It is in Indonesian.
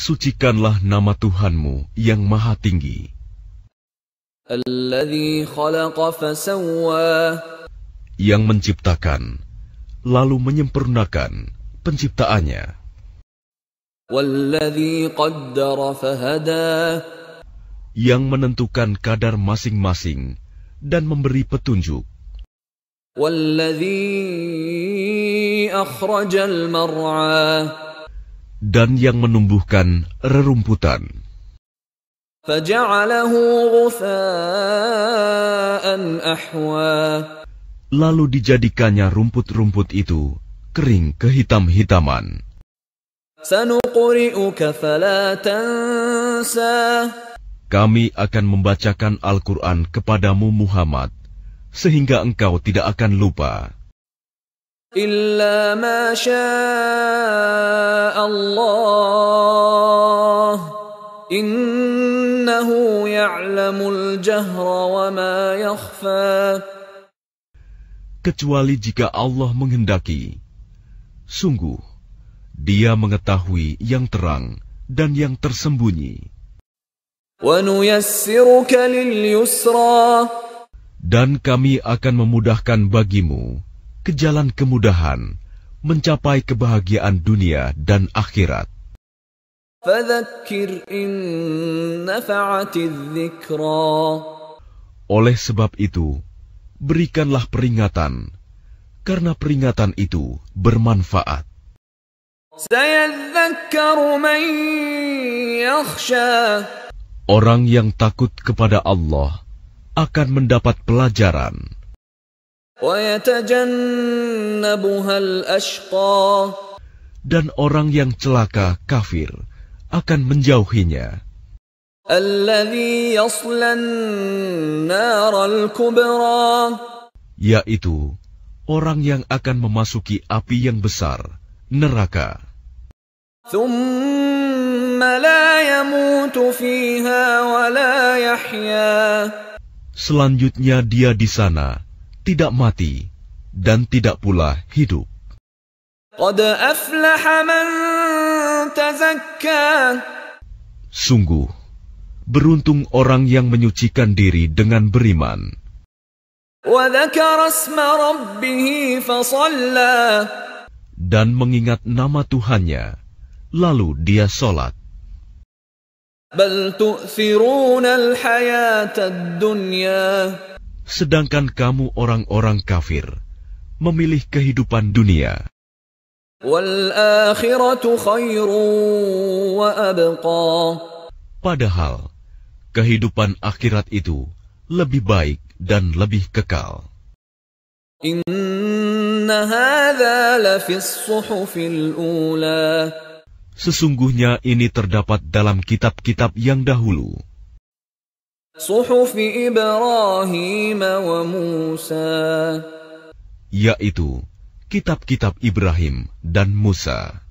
Sucikanlah nama Tuhanmu yang maha tinggi. Yang menciptakan, lalu menyempurnakan penciptaannya. Yang menentukan kadar masing-masing dan memberi petunjuk dan yang menumbuhkan rerumputan. Lalu dijadikannya rumput-rumput itu kering kehitam-hitaman. Kami akan membacakan Al-Quran kepadamu Muhammad, sehingga engkau tidak akan lupa. Kecuali jika Allah menghendaki Sungguh Dia mengetahui yang terang dan yang tersembunyi. وَنُيَسِّرُكَ لِلْيُسْرَى dan kami akan memudahkan bagimu ke jalan kemudahan mencapai kebahagiaan dunia dan akhirat. Oleh sebab itu, berikanlah peringatan, karena peringatan itu bermanfaat. Orang yang takut kepada Allah, akan mendapat pelajaran. Dan orang yang celaka kafir akan menjauhinya. Yaitu orang yang akan memasuki api yang besar, neraka. Selanjutnya dia di sana tidak mati dan tidak pula hidup. Sungguh, beruntung orang yang menyucikan diri dengan beriman. Dan mengingat nama Tuhannya, lalu dia sholat. Sedangkan kamu orang-orang kafir memilih kehidupan dunia. Padahal kehidupan akhirat itu lebih baik dan lebih kekal. Inna hadha lafis suhufil ula. Sesungguhnya ini terdapat dalam kitab-kitab yang dahulu. Yaitu kitab-kitab Ibrahim dan Musa.